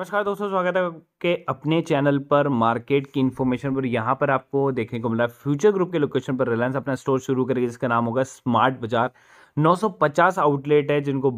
नमस्कार दोस्तों स्वागत है आपके अपने चैनल पर मार्केट की इन्फॉर्मेशन पर यहाँ पर आपको देखने को मिला फ्यूचर ग्रुप के लोकेशन पर रिलायंस अपना स्टोर शुरू करेगी जिसका नाम होगा स्मार्ट बाजार 950 आउटलेट है जिनको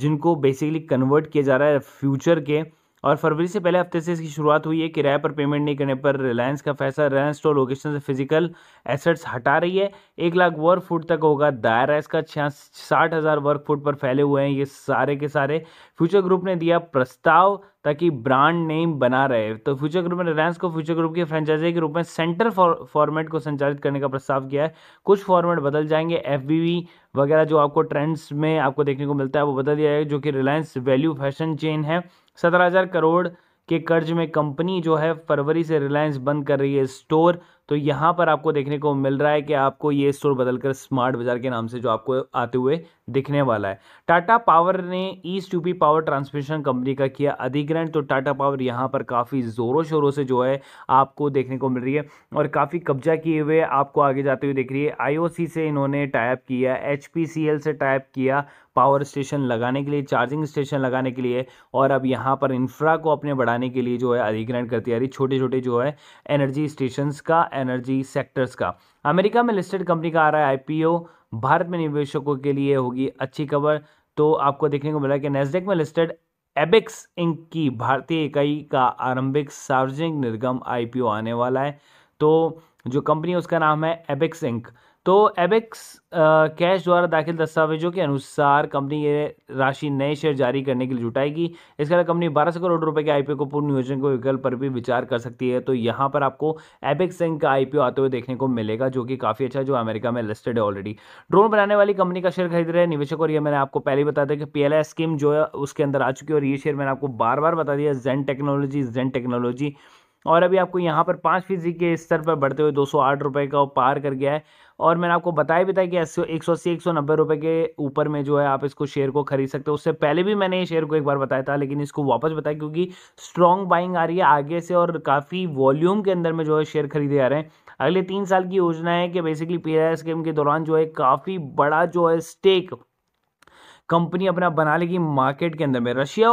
जिनको बेसिकली कन्वर्ट किया जा रहा है फ्यूचर के और फरवरी से पहले हफ्ते से इसकी शुरुआत हुई है किराए पर पेमेंट नहीं करने पर रिलायंस का फैसला रिलायंस स्टोर लोकेशन से फिजिकल एसेट्स हटा रही है एक लाख वर्क फुट तक होगा दायरा इसका छिया साठ हज़ार वर्क फुट पर फैले हुए हैं ये सारे के सारे फ्यूचर ग्रुप ने दिया प्रस्ताव ताकि ब्रांड नेम बना रहे तो फ्यूचर ग्रुप ने रिलायंस को फ्यूचर ग्रुप की फ्रेंचाइजी के रूप में सेंटर फॉर्मेट को संचालित करने का प्रस्ताव किया है कुछ फॉर्मेट बदल जाएंगे एफ वगैरह जो आपको ट्रेंड्स में आपको देखने को मिलता है वो बदल दिया जाएगा जो कि रिलायंस वैल्यू फैशन चेन है सत्रह हज़ार करोड़ के कर्ज में कंपनी जो है फरवरी से रिलायंस बंद कर रही है स्टोर तो यहाँ पर आपको देखने को मिल रहा है कि आपको ये स्टोर बदलकर स्मार्ट बाजार के नाम से जो आपको आते हुए दिखने वाला है टाटा पावर ने east UP power transmission company का किया अधिग्रहण तो टाटा पावर यहाँ पर काफ़ी ज़ोरों शोरों से जो है आपको देखने को मिल रही है और काफ़ी कब्जा किए हुए आपको आगे जाते हुए दिख रही है आई से इन्होंने टाइप किया एच से टाइप किया पावर स्टेशन लगाने के लिए चार्जिंग स्टेशन लगाने के लिए और अब यहाँ पर इंफ्रा को अपने बढ़ाने के लिए जो है अधिग्रहण करती आ रही छोटे छोटे जो है एनर्जी स्टेशंस का एनर्जी सेक्टर्स का अमेरिका में लिस्टेड कंपनी का आ रहा है आईपीओ भारत में निवेशकों के लिए होगी अच्छी खबर तो आपको देखने को मिला कि नेस्डेक में लिस्टेड एबिक्स इंक की भारतीय इकाई का आरंभिक सार्वजनिक निर्गम आईपीओ आने वाला है तो जो कंपनी उसका नाम है एबिक्स इंक तो एबेक्स कैश द्वारा दाखिल दस्तावेजों के अनुसार कंपनी ये राशि नए शेयर जारी करने के लिए जुटाएगी इसके अलावा कंपनी बारह सौ करोड़ रुपए के आईपीओ को पूर्ण नियोजन के विकल्प पर भी विचार कर सकती है तो यहाँ पर आपको एबेक्स इंक का आईपीओ आते हुए देखने को मिलेगा जो कि काफ़ी अच्छा जो अमेरिका में लिस्टेड है ऑलरेडी ड्रोन बनाने वाली कंपनी का शेयर खरीद रहे निवेशक और यह मैंने आपको पहले ही बताया था कि पी स्कीम जो है उसके अंदर आ चुकी है और ये शेयर मैंने आपको बार बार बता दिया जेन टेक्नोलॉजी जेन टेक्नोलॉजी और अभी आपको यहाँ पर पाँच फीसदी के स्तर पर बढ़ते हुए दो सौ आठ रुपये का पार कर गया है और मैंने आपको बताया भी था कि एक सौ अस्सी एक सौ नब्बे रुपये के ऊपर में जो है आप इसको शेयर को खरीद सकते हो उससे पहले भी मैंने ये शेयर को एक बार बताया था लेकिन इसको वापस बताया क्योंकि स्ट्रॉन्ग बाइंग आ रही है आगे से और काफ़ी वॉल्यूम के अंदर में जो है शेयर खरीदे जा रहे हैं अगले तीन साल की योजना है कि बेसिकली पी स्कीम के दौरान जो है काफ़ी बड़ा जो है स्टेक कंपनी अपना बना लेगी मार्केट के अंदर में रशिया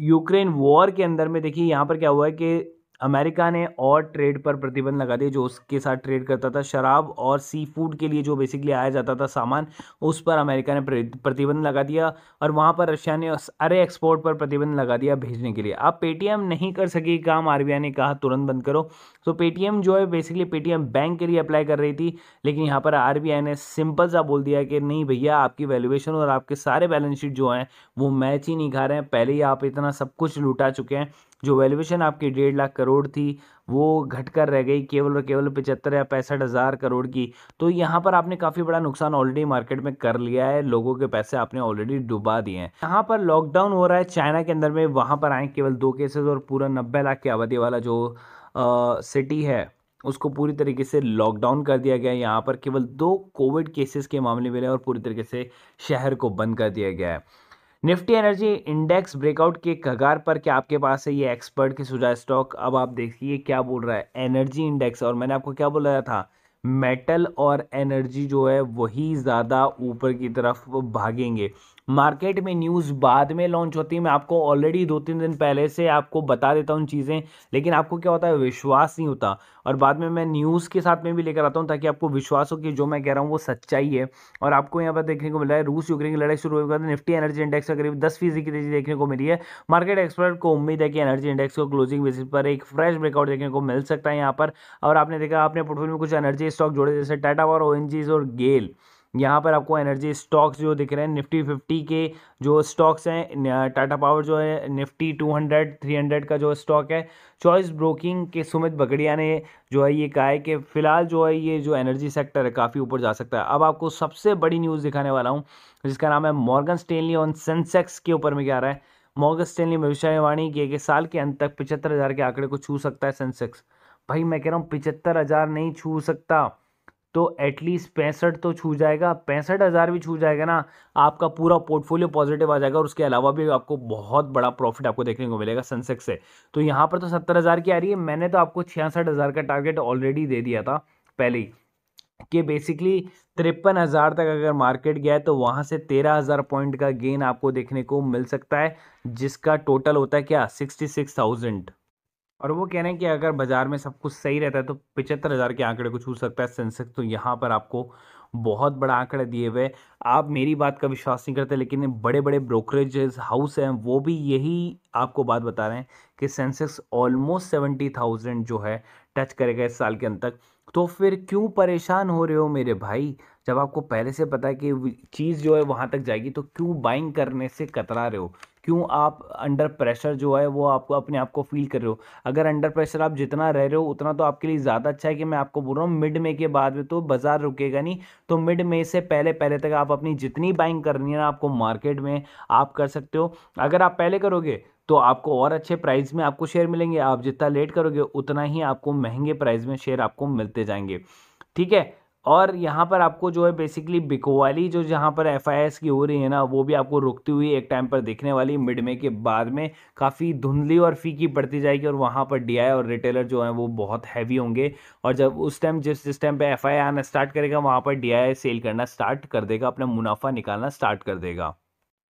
यूक्रेन वॉर के अंदर में देखिए यहाँ पर क्या हुआ है कि अमेरिका ने और ट्रेड पर प्रतिबंध लगा दिया जो उसके साथ ट्रेड करता था शराब और सी फूड के लिए जो बेसिकली आया जाता था सामान उस पर अमेरिका ने प्रतिबंध लगा दिया और वहाँ पर रशिया ने अरे एक्सपोर्ट पर प्रतिबंध लगा दिया भेजने के लिए अब पेटीएम नहीं कर सकी काम आर ने कहा तुरंत बंद करो तो पेटीएम जो है बेसिकली पेटीएम बैंक के लिए अप्लाई कर रही थी लेकिन यहाँ पर आर ने सिंपल सा बोल दिया कि नहीं भैया आपकी वैल्यूएशन और आपके सारे बैलेंस शीट जो हैं वो मैच ही नहीं खा रहे हैं पहले ही आप इतना सब कुछ लुटा चुके हैं जो वैल्यूएशन आपकी डेढ़ लाख करोड़ थी वो घटकर रह गई केवल और केवल पचहत्तर या पैंसठ हज़ार करोड़ की तो यहाँ पर आपने काफ़ी बड़ा नुकसान ऑलरेडी मार्केट में कर लिया है लोगों के पैसे आपने ऑलरेडी डुबा दिए हैं यहाँ पर लॉकडाउन हो रहा है चाइना के अंदर में वहाँ पर आए केवल दो केसेस और पूरा नब्बे लाख की आबादी वाला जो सिटी है उसको पूरी तरीके से लॉकडाउन कर दिया गया है यहाँ पर केवल दो कोविड केसेस के मामले मिले और पूरी तरीके से शहर को बंद कर दिया गया है निफ्टी एनर्जी इंडेक्स ब्रेकआउट के कगार पर क्या आपके पास है ये एक्सपर्ट के सुझाव स्टॉक अब आप देखिए क्या बोल रहा है एनर्जी इंडेक्स और मैंने आपको क्या बोला था मेटल और एनर्जी जो है वही ज़्यादा ऊपर की तरफ भागेंगे मार्केट में न्यूज़ बाद में लॉन्च होती है मैं आपको ऑलरेडी दो तीन दिन पहले से आपको बता देता हूँ चीज़ें लेकिन आपको क्या होता है विश्वास नहीं होता और बाद में मैं न्यूज़ के साथ में भी लेकर आता हूँ ताकि आपको विश्वास हो कि जो मैं कह रहा हूँ वो सच्चाई है और आपको यहाँ पर देखने को मिला है रूस यूक्रेन की लड़ाई शुरू होने के निफ्टी एनर्जी इंडेक्स का करीब दस फीसदी की तेजी देखने को मिली है मार्केट एक्सपर्ट को उम्मीद है कि एनर्जी इंडेक्स को क्लोजिंग बेसिस पर एक फ्रेश ब्रेकआउट देखने को मिल सकता है यहाँ पर और आपने देखा आपने पोर्टफोलियो में कुछ एनर्जी स्टॉक जोड़े जैसे टाटा और ओ और गेल यहाँ पर आपको एनर्जी स्टॉक्स जो दिख रहे हैं निफ्टी फिफ्टी के जो स्टॉक्स हैं टाटा पावर जो है Nifty two hundred three hundred का जो स्टॉक है चॉइस ब्रोकिंग के सुमित बगड़िया ने जो है ये कहा है कि फिलहाल जो है ये जो एनर्जी सेक्टर है काफ़ी ऊपर जा सकता है अब आपको सबसे बड़ी न्यूज़ दिखाने वाला हूँ जिसका नाम है मॉर्गन स्टेनली ऑन सेंसेक्स के ऊपर में क्या आ रहा है मॉर्गन स्टेनली भविष्यवाणी किए कि साल के अंत तक पिचहत्तर हज़ार के आंकड़े को छू सकता है सेंसेक्स भाई मैं कह रहा हूँ पिचहत्तर हज़ार नहीं छू सकता तो एटलीस्ट पैंसठ तो छू जाएगा पैंसठ हज़ार भी छू जाएगा ना आपका पूरा पोर्टफोलियो पॉजिटिव आ जाएगा और उसके अलावा भी आपको बहुत बड़ा प्रॉफिट आपको देखने को मिलेगा सनसेक्स से तो यहाँ पर तो सत्तर हज़ार की आ रही है मैंने तो आपको छियासठ हज़ार का टारगेट ऑलरेडी दे दिया था पहले ही कि बेसिकली तिरपन हज़ार तक अगर मार्केट गया है तो वहाँ से तेरह हज़ार पॉइंट का गेन आपको देखने को मिल सकता है जिसका टोटल होता है क्या सिक्सटी सिक्स थाउजेंड और वो कह रहे हैं कि अगर बाज़ार में सब कुछ सही रहता है तो पिचहत्तर हज़ार के आंकड़े को छू सकता है सेंसेक्स तो यहाँ पर आपको बहुत बड़ा आंकड़ा दिए हुए आप मेरी बात का विश्वास नहीं करते लेकिन बड़े बड़े ब्रोकरेज हाउस हैं वो भी यही आपको बात बता रहे हैं कि सेंसेक्स ऑलमोस्ट सेवेंटी थाउजेंड जो है टच करेगा इस साल के अंत तक तो फिर क्यों परेशान हो रहे हो मेरे भाई जब आपको पहले से पता है कि चीज़ जो है वहाँ तक जाएगी तो क्यों बाइंग करने से कतरा रहे हो क्यों आप अंडर प्रेशर जो है वो आपको अपने आप को फील कर रहे हो अगर अंडर प्रेशर आप जितना रह रहे हो उतना तो आपके लिए ज़्यादा अच्छा है कि मैं आपको बोल रहा हूँ मिड मे के बाद में तो बाज़ार रुकेगा नहीं तो मिड मे से पहले पहले तक आप अपनी जितनी बाइंग करनी है ना आपको मार्केट में आप कर सकते हो अगर आप पहले करोगे तो आपको और अच्छे प्राइस में आपको शेयर मिलेंगे आप जितना लेट करोगे उतना ही आपको महंगे प्राइस में शेयर आपको मिलते जाएंगे ठीक है और यहाँ पर आपको जो है बेसिकली बिकोवाली जो जहाँ पर एफ की हो रही है ना वो भी आपको रुकती हुई एक टाइम पर देखने वाली मिड में के बाद में काफ़ी धुंधली और फीकी पड़ती जाएगी और वहाँ पर डी और रिटेलर जो है वो बहुत हैवी होंगे और जब उस टाइम जिस जिस टाइम पे एफ आना स्टार्ट करेगा वहाँ पर डी सेल करना स्टार्ट कर देगा अपना मुनाफा निकालना स्टार्ट कर देगा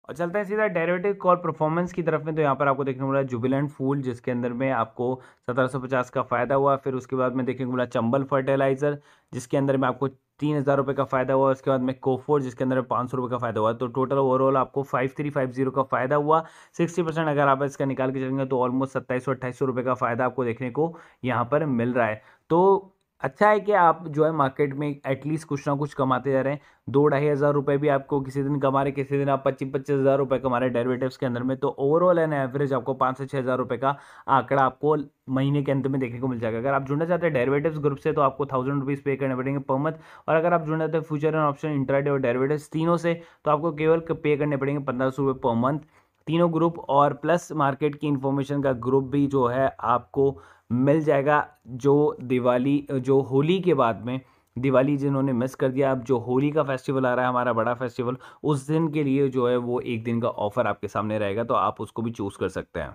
और चलते हैं सीधा डेरिवेटिव कॉल परफॉर्मेंस की तरफ में तो यहाँ पर आपको देखने को मिला जुबिलेंट फूल जिसके अंदर में आपको 1750 का फ़ायदा हुआ फिर उसके बाद में देखने को मिला चंबल फर्टिलाइज़र जिसके अंदर में आपको तीन हज़ार रुपये का फ़ायदा हुआ उसके बाद में कोफोर जिसके अंदर पाँच सौ रुपये का फ़ायदा हुआ तो टोटल ओवरऑल आपको फाइव थ्री फाइव जीरो का फ़ायदा हुआ सिक्सटी परसेंट अगर आप इसका निकाल के चलेंगे तो ऑलमोस्ट सत्ताईस सौ अट्ठाईस सौ रुपये का फ़ायदा आपको देखने को यहाँ पर मिल रहा है तो अच्छा है कि आप जो है मार्केट में एटलीस्ट कुछ ना कुछ कमाते जा रहे हैं दो ढाई हज़ार रुपये भी आपको किसी दिन कमा रहे किसी दिन आप पच्चीस पच्चीस हज़ार रुपये कमा रहे डेरिवेटिव्स के अंदर में तो ओवरऑल एन एवरेज आपको पाँच से छः हज़ार रुपये का आंकड़ा आपको महीने के अंत में देखने को मिल जाएगा अगर आप जुड़ना चाहते हैं डेरिवेटिव्स ग्रुप से तो आपको थाउजेंड रुपीज़ पे करने पड़ेंगे पर मंथ और अगर आप जुड़ना चाहते हैं फ्यूचर एंड ऑप्शन इंटरडे और डेरिवेटिव्स तीनों से तो आपको केवल पे करने पड़ेंगे पंद्रह सौ रुपये पर मंथ तीनों ग्रुप और प्लस मार्केट की इन्फॉर्मेशन का ग्रुप भी जो है आपको मिल जाएगा जो दिवाली जो होली के बाद में दिवाली जिन्होंने मिस कर दिया अब जो होली का फेस्टिवल आ रहा है हमारा बड़ा फेस्टिवल उस दिन के लिए जो है वो एक दिन का ऑफर आपके सामने रहेगा तो आप उसको भी चूज़ कर सकते हैं